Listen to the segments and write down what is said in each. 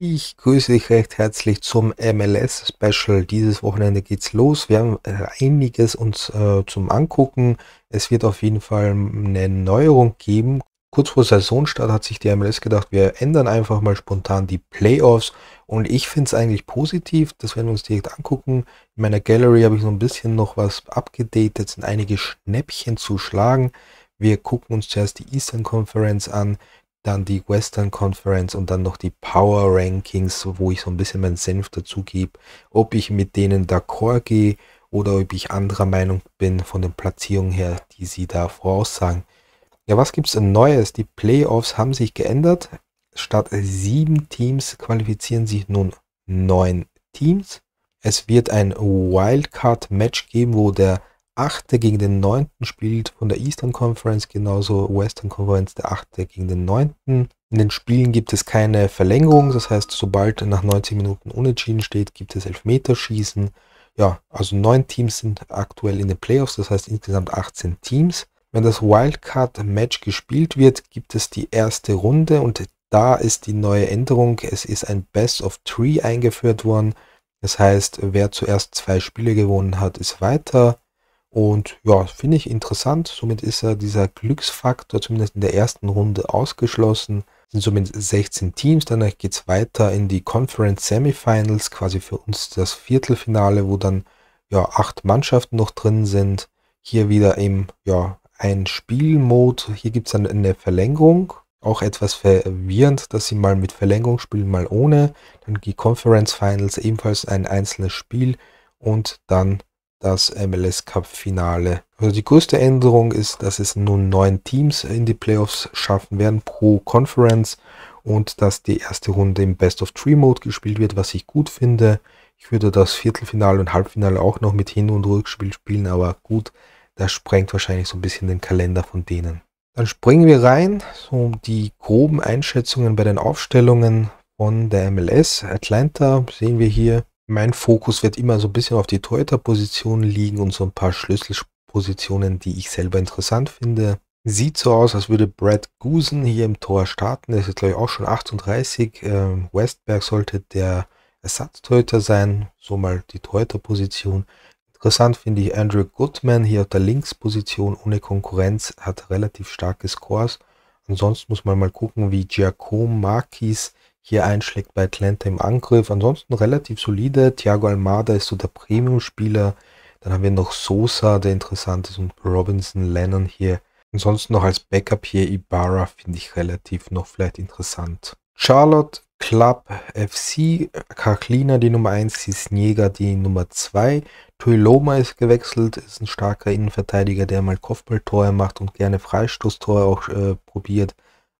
Ich grüße dich recht herzlich zum MLS-Special. Dieses Wochenende geht's los. Wir haben äh, einiges uns äh, zum Angucken. Es wird auf jeden Fall eine Neuerung geben. Kurz vor Saisonstart hat sich die MLS gedacht, wir ändern einfach mal spontan die Playoffs. Und ich finde es eigentlich positiv. Das werden wir uns direkt angucken. In meiner Gallery habe ich so ein bisschen noch was abgedatet, sind einige Schnäppchen zu schlagen. Wir gucken uns zuerst die Eastern Conference an dann die Western Conference und dann noch die Power Rankings, wo ich so ein bisschen meinen Senf dazu gebe, ob ich mit denen d'accord gehe oder ob ich anderer Meinung bin von den Platzierungen her, die sie da voraussagen. Ja, was gibt's denn Neues? Die Playoffs haben sich geändert. Statt sieben Teams qualifizieren sich nun neun Teams. Es wird ein Wildcard-Match geben, wo der 8. gegen den 9. spielt von der Eastern Conference, genauso Western Conference der 8. gegen den 9. In den Spielen gibt es keine Verlängerung, das heißt, sobald nach 90 Minuten unentschieden steht, gibt es Elfmeterschießen. Ja, also neun Teams sind aktuell in den Playoffs, das heißt insgesamt 18 Teams. Wenn das Wildcard-Match gespielt wird, gibt es die erste Runde und da ist die neue Änderung. Es ist ein Best of Three eingeführt worden. Das heißt, wer zuerst zwei Spiele gewonnen hat, ist weiter. Und ja, finde ich interessant. Somit ist ja dieser Glücksfaktor zumindest in der ersten Runde ausgeschlossen. Es sind somit 16 Teams. Danach geht es weiter in die Conference Semifinals, quasi für uns das Viertelfinale, wo dann ja acht Mannschaften noch drin sind. Hier wieder im ja, ein Spielmod. Hier gibt es dann eine Verlängerung. Auch etwas verwirrend, dass sie mal mit Verlängerung spielen, mal ohne. Dann die Conference Finals, ebenfalls ein einzelnes Spiel. Und dann das MLS Cup Finale. Also die größte Änderung ist, dass es nun neun Teams in die Playoffs schaffen werden pro Conference und dass die erste Runde im Best of Three Mode gespielt wird, was ich gut finde. Ich würde das Viertelfinale und Halbfinale auch noch mit Hin- und Rückspiel spielen, aber gut, das sprengt wahrscheinlich so ein bisschen den Kalender von denen. Dann springen wir rein, so die groben Einschätzungen bei den Aufstellungen von der MLS. Atlanta sehen wir hier mein Fokus wird immer so ein bisschen auf die Torhüter-Position liegen und so ein paar Schlüsselpositionen, die ich selber interessant finde. Sieht so aus, als würde Brad Gusen hier im Tor starten. Der ist jetzt, glaube ich, auch schon 38. Ähm, Westberg sollte der Ersatztorhüter sein. So mal die Torhüter-Position. Interessant finde ich Andrew Goodman hier auf der Linksposition ohne Konkurrenz, hat relativ starke Scores. Ansonsten muss man mal gucken, wie Giacomo Marquis hier einschlägt bei Atlanta im Angriff. Ansonsten relativ solide. Thiago Almada ist so der Premium-Spieler. Dann haben wir noch Sosa, der interessant ist, und Robinson Lennon hier. Ansonsten noch als Backup hier Ibarra finde ich relativ noch vielleicht interessant. Charlotte Club FC, Kaklina die Nummer 1, Cisniega die Nummer 2. Tuiloma ist gewechselt, ist ein starker Innenverteidiger, der mal Kopfballtore macht und gerne Freistoßtore auch äh, probiert.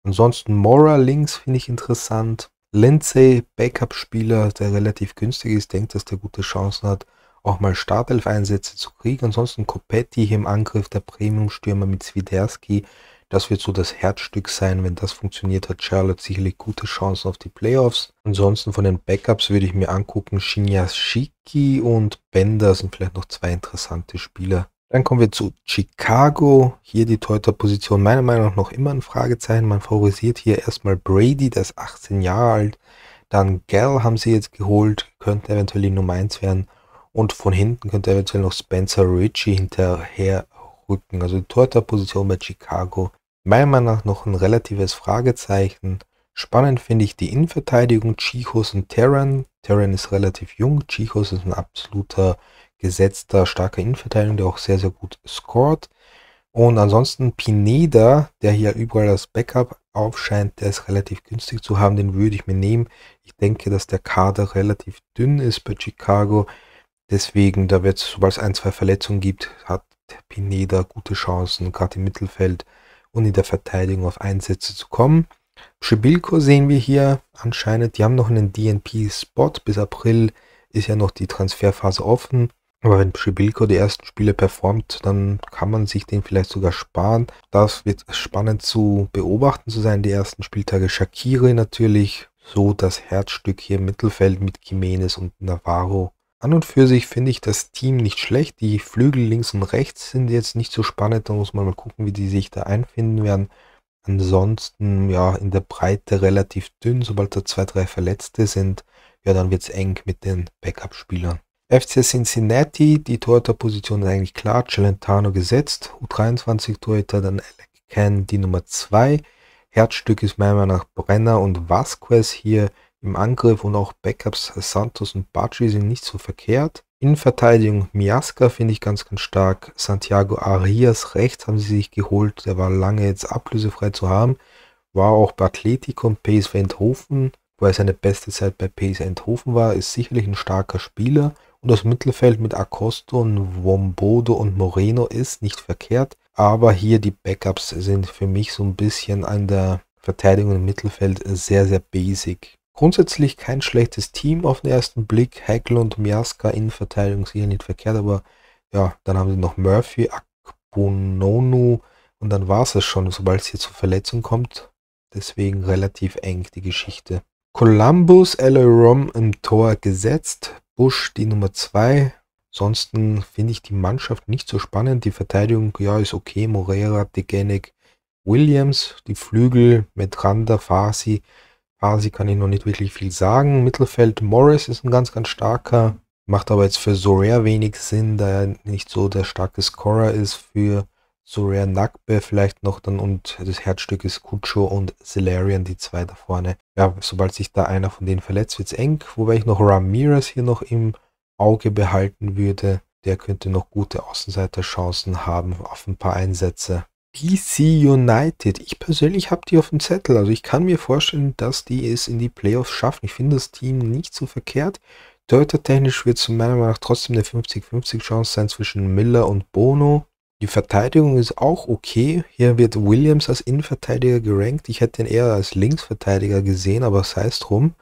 Ansonsten Mora links finde ich interessant. Lindsay, Backup-Spieler, der relativ günstig ist, denkt, dass der gute Chancen hat, auch mal Startelf-Einsätze zu kriegen. Ansonsten Kopetti hier im Angriff, der Premium-Stürmer mit Swiderski. Das wird so das Herzstück sein. Wenn das funktioniert, hat Charlotte sicherlich gute Chancen auf die Playoffs. Ansonsten von den Backups würde ich mir angucken, Shinyashiki und Bender sind vielleicht noch zwei interessante Spieler, dann kommen wir zu Chicago. Hier die Torhüter-Position meiner Meinung nach noch immer ein Fragezeichen. Man favorisiert hier erstmal Brady, das ist 18 Jahre alt. Dann Gell haben sie jetzt geholt, könnte eventuell die Nummer 1 werden. Und von hinten könnte eventuell noch Spencer Ritchie hinterher rücken. Also die Torhüter-Position bei Chicago meiner Meinung nach noch ein relatives Fragezeichen. Spannend finde ich die Innenverteidigung Chicos und Terran. Terran ist relativ jung, Chicos ist ein absoluter gesetzter, starker Innenverteidigung, der auch sehr, sehr gut scored. Und ansonsten Pineda, der hier überall das Backup aufscheint, der ist relativ günstig zu haben, den würde ich mir nehmen. Ich denke, dass der Kader relativ dünn ist bei Chicago. Deswegen, da wird es, sobald es ein, zwei Verletzungen gibt, hat Pineda gute Chancen, gerade im Mittelfeld und in der Verteidigung auf Einsätze zu kommen. Schibilko sehen wir hier anscheinend, die haben noch einen DNP-Spot. Bis April ist ja noch die Transferphase offen. Aber wenn Schibilko die ersten Spiele performt, dann kann man sich den vielleicht sogar sparen. Das wird spannend zu beobachten zu sein, die ersten Spieltage. Shakiri natürlich so das Herzstück hier im Mittelfeld mit Jimenez und Navarro. An und für sich finde ich das Team nicht schlecht. Die Flügel links und rechts sind jetzt nicht so spannend. Da muss man mal gucken, wie die sich da einfinden werden. Ansonsten ja in der Breite relativ dünn. Sobald da zwei, drei Verletzte sind, ja dann wird es eng mit den Backup-Spielern. FC Cincinnati, die Torhüterposition ist eigentlich klar, Celentano gesetzt, U23 Torhüter, dann Alec Ken, die Nummer 2. Herzstück ist meiner Meinung nach Brenner und Vasquez hier im Angriff und auch Backups Santos und Baci sind nicht so verkehrt. Innenverteidigung Miasca finde ich ganz, ganz stark. Santiago Arias rechts haben sie sich geholt, der war lange jetzt ablösefrei zu haben. War auch bei Atletico und PSV Eindhoven, wo er seine beste Zeit bei PSV Eindhoven war, ist sicherlich ein starker Spieler. Und das Mittelfeld mit Acosta und Wombodo und Moreno ist nicht verkehrt. Aber hier die Backups sind für mich so ein bisschen an der Verteidigung im Mittelfeld sehr, sehr basic. Grundsätzlich kein schlechtes Team auf den ersten Blick. Heckel und Miaska in Verteidigung sicher nicht verkehrt, aber ja, dann haben sie noch Murphy, Akbononu und dann war es schon, sobald es hier zur Verletzung kommt. Deswegen relativ eng die Geschichte. Columbus Eloy Rom im Tor gesetzt, Busch die Nummer 2. Ansonsten finde ich die Mannschaft nicht so spannend. Die Verteidigung, ja, ist okay. Morera, Degenek, Williams, die Flügel, Metranda, Farsi. Farsi kann ich noch nicht wirklich viel sagen. Mittelfeld, Morris ist ein ganz, ganz starker. Macht aber jetzt für Soria wenig Sinn, da er nicht so der starke Scorer ist für Surya Nakbe vielleicht noch dann und das Herzstück ist Kucho und Celerian, die zwei da vorne. Ja, sobald sich da einer von denen verletzt, wird es eng. Wobei ich noch Ramirez hier noch im Auge behalten würde. Der könnte noch gute Außenseiterchancen haben auf ein paar Einsätze. DC United. Ich persönlich habe die auf dem Zettel. Also ich kann mir vorstellen, dass die es in die Playoffs schaffen. Ich finde das Team nicht so verkehrt. toyota technisch wird es meiner Meinung nach trotzdem eine 50-50 Chance sein zwischen Miller und Bono. Die Verteidigung ist auch okay. Hier wird Williams als Innenverteidiger gerankt. Ich hätte ihn eher als Linksverteidiger gesehen, aber sei es drum.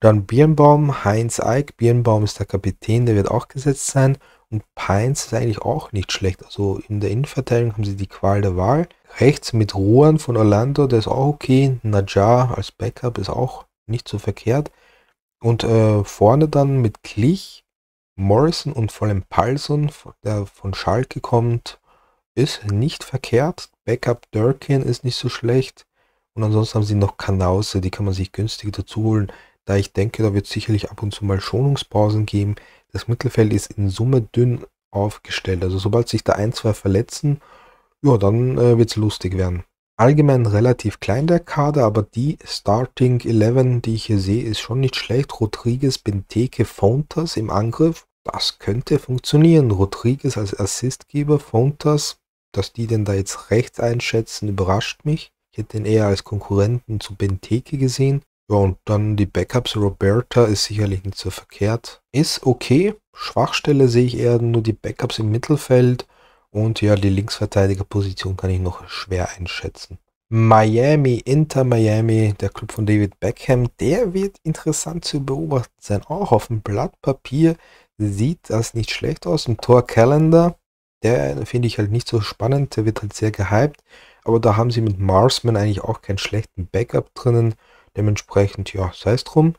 Dann Birnbaum, Heinz Eick. Birnbaum ist der Kapitän, der wird auch gesetzt sein. Und Pines ist eigentlich auch nicht schlecht. Also in der Innenverteidigung haben sie die Qual der Wahl. Rechts mit Ruan von Orlando, der ist auch okay. Najar als Backup ist auch nicht so verkehrt. Und äh, vorne dann mit Klich, Morrison und vor allem Palson, der von Schalke kommt, ist nicht verkehrt. Backup Durkin ist nicht so schlecht. Und ansonsten haben sie noch Kanause, die kann man sich günstig dazu holen. Da ich denke, da wird es sicherlich ab und zu mal Schonungspausen geben. Das Mittelfeld ist in Summe dünn aufgestellt. Also sobald sich da ein, zwei verletzen, ja, dann äh, wird es lustig werden. Allgemein relativ klein der Kader, aber die Starting 11, die ich hier sehe, ist schon nicht schlecht. Rodriguez, Benteke, Fontas im Angriff. Das könnte funktionieren. Rodriguez als Assistgeber, Fontas dass die denn da jetzt rechts einschätzen, überrascht mich. Ich hätte den eher als Konkurrenten zu Benteke gesehen. Ja, und dann die Backups. Roberta ist sicherlich nicht so verkehrt. Ist okay. Schwachstelle sehe ich eher nur die Backups im Mittelfeld. Und ja, die Linksverteidigerposition kann ich noch schwer einschätzen. Miami, Inter Miami, der Club von David Beckham, der wird interessant zu beobachten sein. Auch auf dem Blatt Papier sieht das nicht schlecht aus. Im Tor Calendar der finde ich halt nicht so spannend, der wird halt sehr gehypt. Aber da haben sie mit Marsman eigentlich auch keinen schlechten Backup drinnen. Dementsprechend, ja, sei es drum.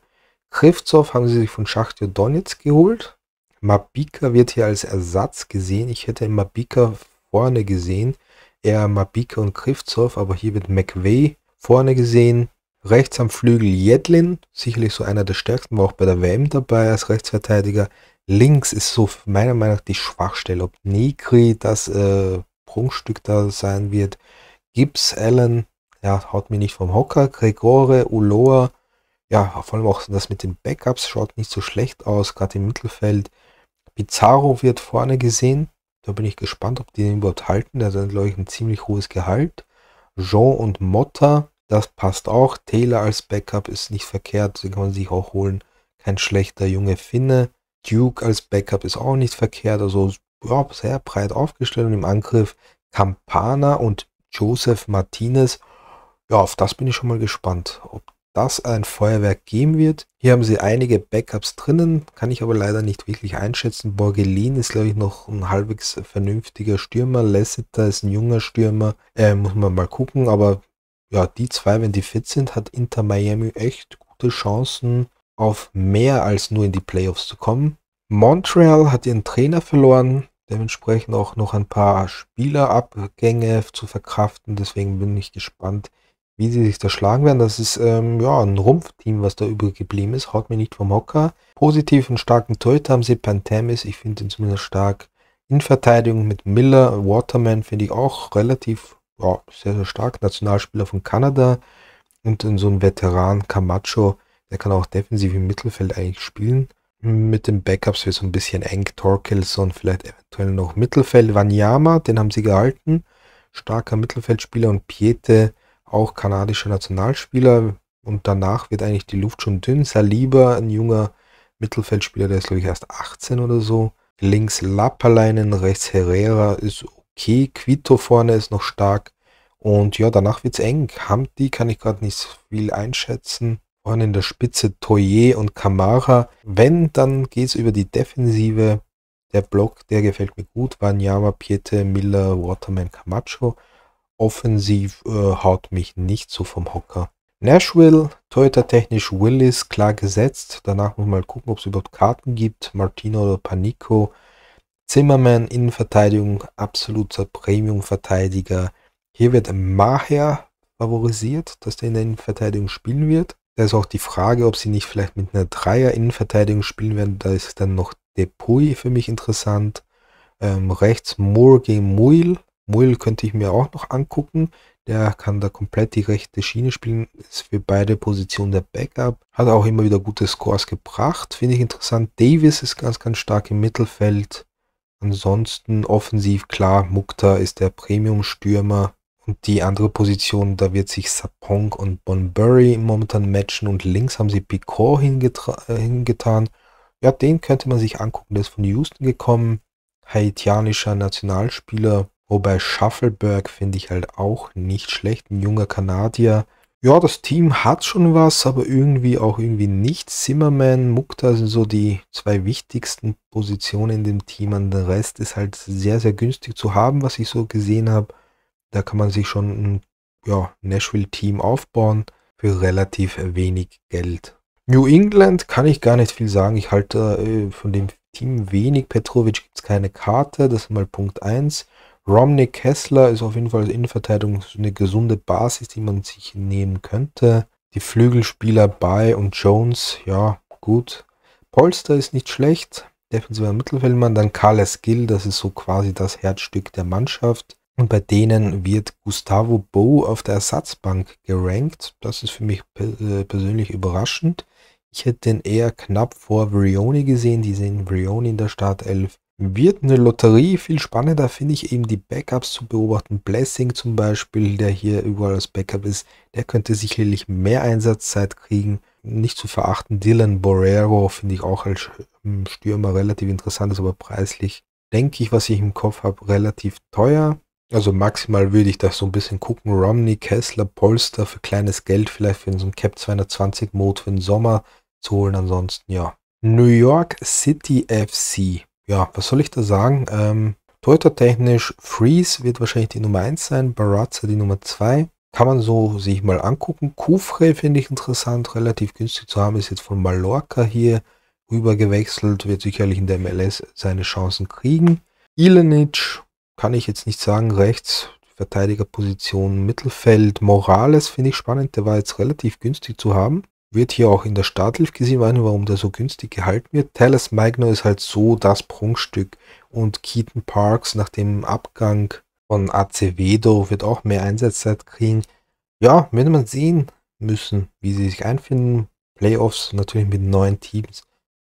Kriftsov haben sie sich von Schachtjo Donetsk geholt. Mabika wird hier als Ersatz gesehen. Ich hätte Mabika vorne gesehen. Eher Mabika und Kriftsov, aber hier wird McVeigh vorne gesehen. Rechts am Flügel Jedlin, sicherlich so einer der stärksten, war auch bei der WM dabei als Rechtsverteidiger. Links ist so meiner Meinung nach die Schwachstelle. Ob Negri das äh, Prunkstück da sein wird, Gibbs, Allen, ja, haut mir nicht vom Hocker, Gregore, Uloa, ja, vor allem auch das mit den Backups schaut nicht so schlecht aus, gerade im Mittelfeld. Pizarro wird vorne gesehen, da bin ich gespannt, ob die den überhaupt halten, der hat glaube ich, ein ziemlich hohes Gehalt. Jean und Motta, das passt auch. Taylor als Backup ist nicht verkehrt, den kann man sich auch holen. Kein schlechter junge Finne. Duke als Backup ist auch nicht verkehrt. Also ja, sehr breit aufgestellt und im Angriff Campana und Joseph Martinez. Ja, auf das bin ich schon mal gespannt, ob das ein Feuerwerk geben wird. Hier haben sie einige Backups drinnen, kann ich aber leider nicht wirklich einschätzen. Borgelin ist, glaube ich, noch ein halbwegs vernünftiger Stürmer. Lasseter ist ein junger Stürmer. Äh, muss man mal gucken, aber ja, die zwei, wenn die fit sind, hat Inter Miami echt gute Chancen, auf mehr als nur in die Playoffs zu kommen. Montreal hat ihren Trainer verloren, dementsprechend auch noch ein paar Spielerabgänge zu verkraften. Deswegen bin ich gespannt, wie sie sich da schlagen werden. Das ist ähm, ja ein Rumpfteam, was da übrig geblieben ist. Haut mir nicht vom Hocker. Positiv und starken Toyota haben sie Pantemis. Ich finde ihn zumindest stark. In Verteidigung mit Miller, Waterman finde ich auch relativ ja, sehr, sehr stark. Nationalspieler von Kanada und so ein Veteran Camacho der kann auch defensiv im Mittelfeld eigentlich spielen. Mit den Backups wird so ein bisschen eng. Torkelson, vielleicht eventuell noch Mittelfeld. Wanyama, den haben sie gehalten. Starker Mittelfeldspieler und Piete, auch kanadischer Nationalspieler. Und danach wird eigentlich die Luft schon dünn. Saliba, ein junger Mittelfeldspieler, der ist glaube ich erst 18 oder so. Links Lapalainen, rechts Herrera ist okay. Quito vorne ist noch stark. Und ja, danach wird es eng. Hamdi kann ich gerade nicht so viel einschätzen vorne in der Spitze Toye und Kamara. Wenn, dann geht es über die Defensive. Der Block, der gefällt mir gut, Wanyama, Piete, Miller, Waterman, Camacho. Offensiv äh, haut mich nicht so vom Hocker. Nashville, Toyota technisch Willis, klar gesetzt. Danach muss man mal gucken, ob es überhaupt Karten gibt. Martino oder Panico. Zimmermann, Innenverteidigung, absoluter Premium-Verteidiger. Hier wird Maher favorisiert, dass der in der Innenverteidigung spielen wird. Da ist auch die Frage, ob sie nicht vielleicht mit einer Dreier-Innenverteidigung spielen werden. Da ist dann noch Depuy für mich interessant. Ähm, rechts Moore gegen Muil. Muil könnte ich mir auch noch angucken. Der kann da komplett die rechte Schiene spielen. Ist für beide Positionen der Backup. Hat auch immer wieder gute Scores gebracht. Finde ich interessant. Davis ist ganz, ganz stark im Mittelfeld. Ansonsten offensiv klar, Mukta ist der Premium-Stürmer. Und die andere Position, da wird sich Sapong und Bonbury momentan matchen. Und links haben sie Picot äh, hingetan. Ja, den könnte man sich angucken. Der ist von Houston gekommen. Haitianischer Nationalspieler. Wobei Shuffleberg finde ich halt auch nicht schlecht. Ein junger Kanadier. Ja, das Team hat schon was, aber irgendwie auch irgendwie nichts. Zimmerman, Mukta sind so die zwei wichtigsten Positionen in dem Team. Und der Rest ist halt sehr, sehr günstig zu haben, was ich so gesehen habe. Da kann man sich schon ein ja, Nashville-Team aufbauen für relativ wenig Geld. New England kann ich gar nicht viel sagen. Ich halte äh, von dem Team wenig. Petrovic gibt es keine Karte, das ist mal Punkt 1. Romney Kessler ist auf jeden Fall als Innenverteidigung eine gesunde Basis, die man sich nehmen könnte. Die Flügelspieler Bay und Jones, ja, gut. Polster ist nicht schlecht. Defensiver Mittelfeldmann. Dann Carles Gill, das ist so quasi das Herzstück der Mannschaft. Und bei denen wird Gustavo Bo auf der Ersatzbank gerankt. Das ist für mich äh, persönlich überraschend. Ich hätte den eher knapp vor Vrioni gesehen. Die sehen Vrioni in der Startelf. Wird eine Lotterie. Viel spannender finde ich eben die Backups zu beobachten. Blessing zum Beispiel, der hier überall als Backup ist, der könnte sicherlich mehr Einsatzzeit kriegen. Nicht zu verachten, Dylan Borrero finde ich auch als ähm, Stürmer relativ interessant, ist aber preislich, denke ich, was ich im Kopf habe, relativ teuer. Also maximal würde ich das so ein bisschen gucken. Romney, Kessler, Polster für kleines Geld, vielleicht für so ein Cap 220 Mode für den Sommer zu holen. Ansonsten, ja. New York City FC. Ja, was soll ich da sagen? Ähm, Torhüter-technisch, Freeze wird wahrscheinlich die Nummer 1 sein, Barazza die Nummer 2. Kann man so sich mal angucken. Kufre finde ich interessant, relativ günstig zu haben, ist jetzt von Mallorca hier rüber gewechselt, wird sicherlich in der MLS seine Chancen kriegen. Ilenic, kann ich jetzt nicht sagen, rechts, Verteidigerposition, Mittelfeld. Morales finde ich spannend, der war jetzt relativ günstig zu haben. Wird hier auch in der Startelf gesehen, warum der so günstig gehalten wird. Talis Magno ist halt so das Prunkstück. Und Keaton Parks nach dem Abgang von Acevedo wird auch mehr Einsatzzeit kriegen. Ja, wird man sehen müssen, wie sie sich einfinden. Playoffs natürlich mit neuen Teams.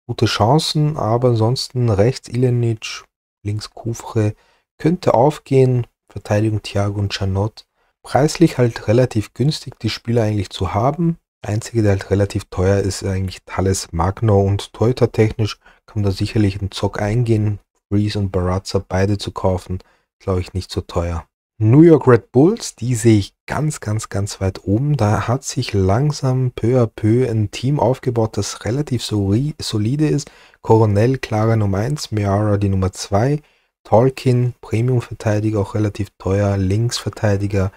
Gute Chancen, aber ansonsten rechts Ilenic, links Kufre könnte aufgehen. Verteidigung Thiago und Janot. Preislich halt relativ günstig, die Spieler eigentlich zu haben. Einzige, der halt relativ teuer ist, eigentlich Thales Magno und Toyota technisch kann man da sicherlich einen Zock eingehen. Reese und Barazza beide zu kaufen, glaube ich nicht so teuer. New York Red Bulls, die sehe ich ganz, ganz, ganz weit oben. Da hat sich langsam peu à peu ein Team aufgebaut, das relativ solide ist. Coronel, klare Nummer 1, Meara die Nummer 2, Tolkien, Premium-Verteidiger, auch relativ teuer, Linksverteidiger,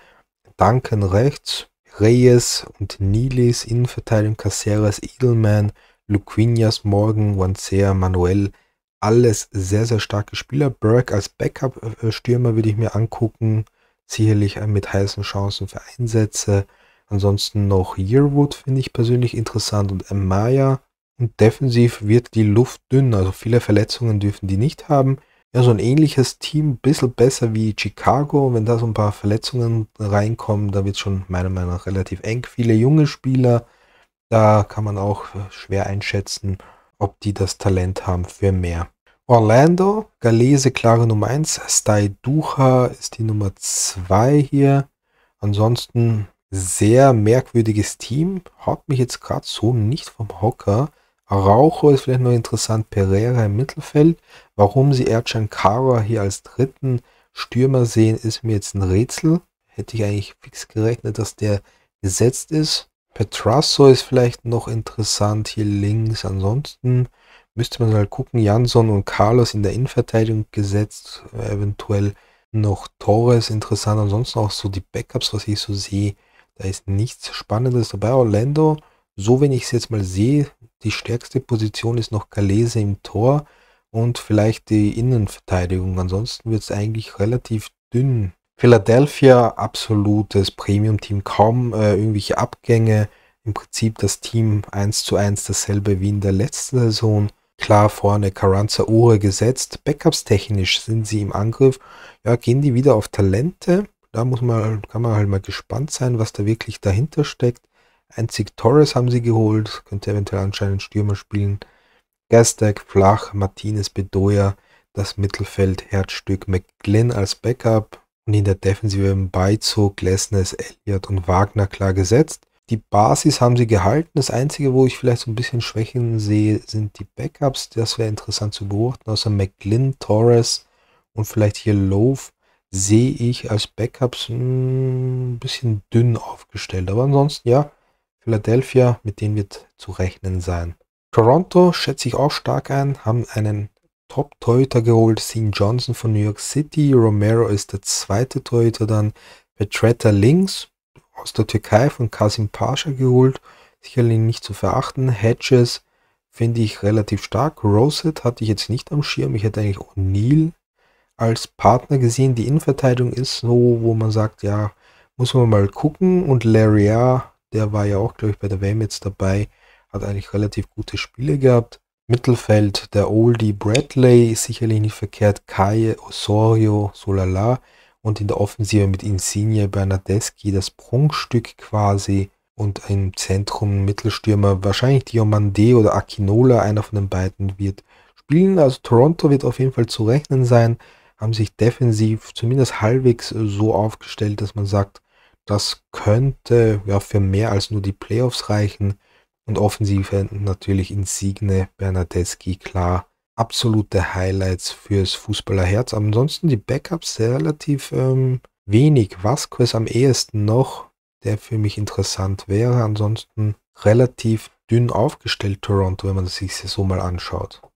Duncan rechts, Reyes und Nilis, Innenverteidigung, Caceres, Edelman, Luquinhas, Morgan, Wansea, Manuel, alles sehr, sehr starke Spieler. Burke als Backup-Stürmer würde ich mir angucken, sicherlich mit heißen Chancen für Einsätze. Ansonsten noch Yearwood finde ich persönlich interessant und Amaya. Und defensiv wird die Luft dünn, also viele Verletzungen dürfen die nicht haben ja, so ein ähnliches Team, ein bisschen besser wie Chicago. Wenn da so ein paar Verletzungen reinkommen, da wird es schon meiner Meinung nach relativ eng. Viele junge Spieler, da kann man auch äh, schwer einschätzen, ob die das Talent haben für mehr. Orlando, Galese, klare Nummer 1. Stai Ducha ist die Nummer 2 hier. Ansonsten sehr merkwürdiges Team. Haut mich jetzt gerade so nicht vom Hocker. Araujo ist vielleicht noch interessant, Pereira im Mittelfeld. Warum sie Ercan Kara hier als dritten Stürmer sehen, ist mir jetzt ein Rätsel. Hätte ich eigentlich fix gerechnet, dass der gesetzt ist. Petrasso ist vielleicht noch interessant hier links. Ansonsten müsste man halt gucken, Jansson und Carlos in der Innenverteidigung gesetzt, eventuell noch Torres interessant. Ansonsten auch so die Backups, was ich so sehe, da ist nichts Spannendes dabei. Orlando, so wenn ich es jetzt mal sehe, die stärkste Position ist noch Galese im Tor und vielleicht die Innenverteidigung. Ansonsten wird es eigentlich relativ dünn. Philadelphia, absolutes Premium-Team, kaum äh, irgendwelche Abgänge. Im Prinzip das Team 1 zu 1 dasselbe wie in der letzten Saison. Klar vorne Carranza Ure gesetzt. Backups technisch sind sie im Angriff. Ja, gehen die wieder auf Talente. Da muss man, kann man halt mal gespannt sein, was da wirklich dahinter steckt. Einzig Torres haben sie geholt, könnte eventuell anscheinend Stürmer spielen. Gastek, Flach, Martinez, Bedoya, das Mittelfeld, Herzstück, McGlynn als Backup und in der Defensive im Beizo, Lesnes, Elliott und Wagner klar gesetzt. Die Basis haben sie gehalten. Das Einzige, wo ich vielleicht so ein bisschen Schwächen sehe, sind die Backups. Das wäre interessant zu beobachten. Außer McGlynn, Torres und vielleicht hier Love sehe ich als Backups hm, ein bisschen dünn aufgestellt. Aber ansonsten, ja, Philadelphia, mit denen wird zu rechnen sein. Toronto schätze ich auch stark ein, haben einen Top-Torhüter geholt, Sean Johnson von New York City, Romero ist der zweite Torhüter dann, Petretta links aus der Türkei von Kasim Pasha geholt, sicherlich nicht zu verachten, Hedges finde ich relativ stark, Rosett hatte ich jetzt nicht am Schirm, ich hätte eigentlich O'Neill als Partner gesehen, die Innenverteidigung ist so, wo man sagt, ja, muss man mal gucken und Larry R der war ja auch, glaube ich, bei der WM jetzt dabei, hat eigentlich relativ gute Spiele gehabt. Mittelfeld der Oldie Bradley, sicherlich nicht verkehrt, Kaye, Osorio, Solala und in der Offensive mit Insigne, Bernadeschi, das Prunkstück quasi und im Zentrum Mittelstürmer wahrscheinlich Diomande oder Akinola, einer von den beiden wird spielen. Also Toronto wird auf jeden Fall zu rechnen sein, haben sich defensiv zumindest halbwegs so aufgestellt, dass man sagt, das könnte ja für mehr als nur die Playoffs reichen. Und offensiv hätten natürlich Insigne, Bernadeschi, klar, absolute Highlights fürs Fußballerherz. ansonsten die Backups relativ ähm, wenig. Vasco ist am ehesten noch, der für mich interessant wäre. Ansonsten relativ dünn aufgestellt Toronto, wenn man sich so mal anschaut.